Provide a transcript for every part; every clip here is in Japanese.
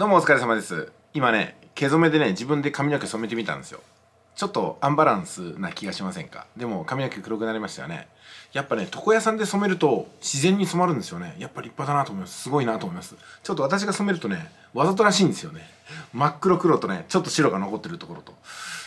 どうもお疲れ様です今ね毛染めでね自分で髪の毛染めてみたんですよちょっとアンバランスな気がしませんかでも髪の毛黒くなりましたよねやっぱね床屋さんで染めると自然に染まるんですよねやっぱ立派だなと思いますすごいなと思いますちょっと私が染めるとねわざとらしいんですよね真っ黒黒とねちょっと白が残ってるところと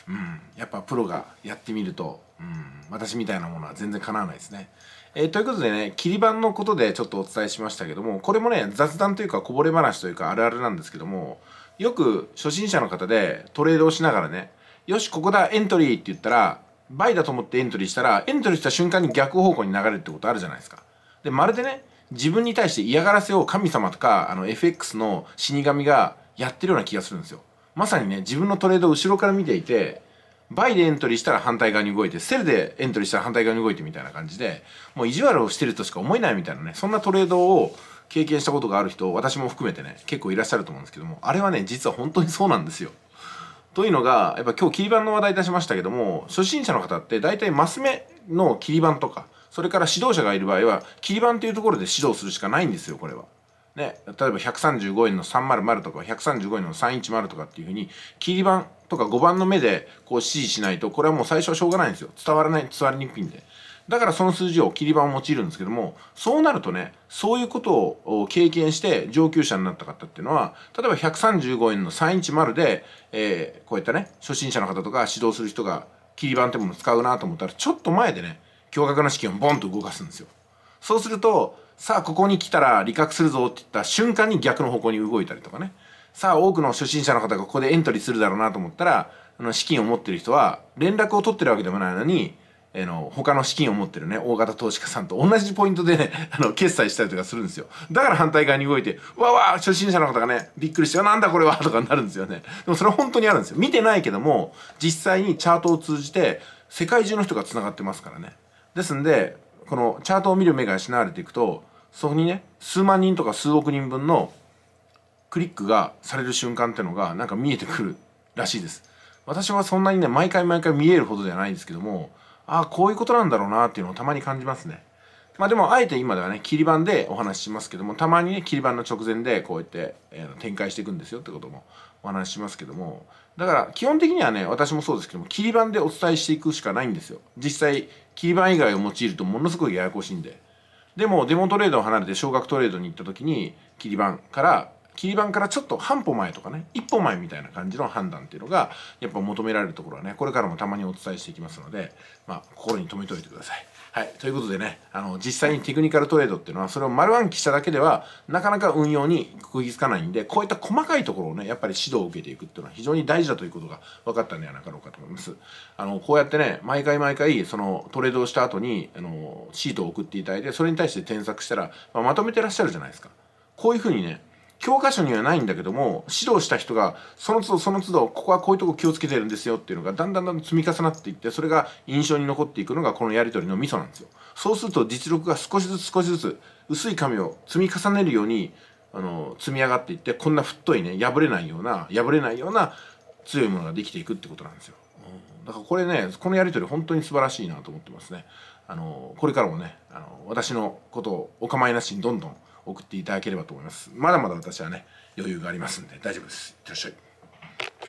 うんやっぱプロがやってみるとうん私みたいなものは全然叶わないですね。えー、ということでね、切り板のことでちょっとお伝えしましたけども、これもね、雑談というかこぼれ話というかあるあるなんですけども、よく初心者の方でトレードをしながらね、よし、ここだ、エントリーって言ったら、倍だと思ってエントリーしたら、エントリーした瞬間に逆方向に流れるってことあるじゃないですか。で、まるでね、自分に対して嫌がらせを神様とか、あの、FX の死神がやってるような気がするんですよ。まさにね、自分のトレードを後ろから見ていて、バイでエントリーしたら反対側に動いて、セルでエントリーしたら反対側に動いてみたいな感じで、もう意地悪をしてるとしか思えないみたいなね、そんなトレードを経験したことがある人、私も含めてね、結構いらっしゃると思うんですけども、あれはね、実は本当にそうなんですよ。というのが、やっぱ今日切り板の話題出しましたけども、初心者の方って大体マス目の切り板とか、それから指導者がいる場合は、切り板というところで指導するしかないんですよ、これは。ね、例えば135円の300とか135円の310とかっていうふうに切り板とか5番の目でこう指示しないとこれはもう最初はしょうがないんですよ伝わらない伝わりにくいんでだからその数字を切り板を用いるんですけどもそうなるとねそういうことを経験して上級者になった方っていうのは例えば135円の310で、えー、こういったね初心者の方とか指導する人が切り板ってもの使うなと思ったらちょっと前でね驚愕の資金をボンと動かすんですよ。そうするとさあここに来たら利確するぞって言った瞬間に逆の方向に動いたりとかねさあ多くの初心者の方がここでエントリーするだろうなと思ったらあの資金を持ってる人は連絡を取ってるわけでもないのにえの、他の資金を持ってるね、大型投資家さんと同じポイントでね、あの、決済したりとかするんですよ。だから反対側に動いて、わわ初心者の方がね、びっくりして、なんだこれはとかになるんですよね。でもそれは本当にあるんですよ。見てないけども、実際にチャートを通じて、世界中の人が繋がってますからね。ですんで、このチャートを見る目が養われていくとそこにね数万人とか数億人分のクリックがされる瞬間ってのがなんか見えてくるらしいです私はそんなにね毎回毎回見えるほどではないんですけどもああこういうことなんだろうなっていうのをたまに感じますねまあでもあえて今ではね切り板でお話ししますけどもたまにね切り板の直前でこうやって、えー、展開していくんですよってこともお話ししますけどもだから基本的にはね私もそうですけども切り板でお伝えしていくしかないんですよ実際切り板以外を用いるとものすごいややこしいんででもデモトレードを離れて少額トレードに行った時に切り板から切り板からちょっと半歩前とかね一歩前みたいな感じの判断っていうのがやっぱ求められるところはねこれからもたまにお伝えしていきますので、まあ、心に留めておいてください。はい、ということでねあの実際にテクニカルトレードっていうのはそれを丸暗記しただけではなかなか運用にくぎつかないんでこういった細かいところをねやっぱり指導を受けていくっていうのは非常に大事だということが分かったんではなかろうかと思います。あのこうやってね毎回毎回そのトレードをした後にあのシートを送っていただいてそれに対して添削したら、まあ、まとめてらっしゃるじゃないですか。こういうふうにね教科書にはないんだけども指導した人がその都度その都度ここはこういうとこ気をつけてるんですよっていうのがだんだんだん積み重なっていってそれが印象に残っていくのがこのやり取りのミソなんですよそうすると実力が少しずつ少しずつ薄い紙を積み重ねるようにあの積み上がっていってこんな太いね破れないような破れないような強いものができていくってことなんですよだからこれねこのやり取り本当に素晴らしいなと思ってますねあのこれからもねあの私のことをお構いなしにどんどん送っていただければと思いますまだまだ私はね余裕がありますんで大丈夫ですいってらっしゃい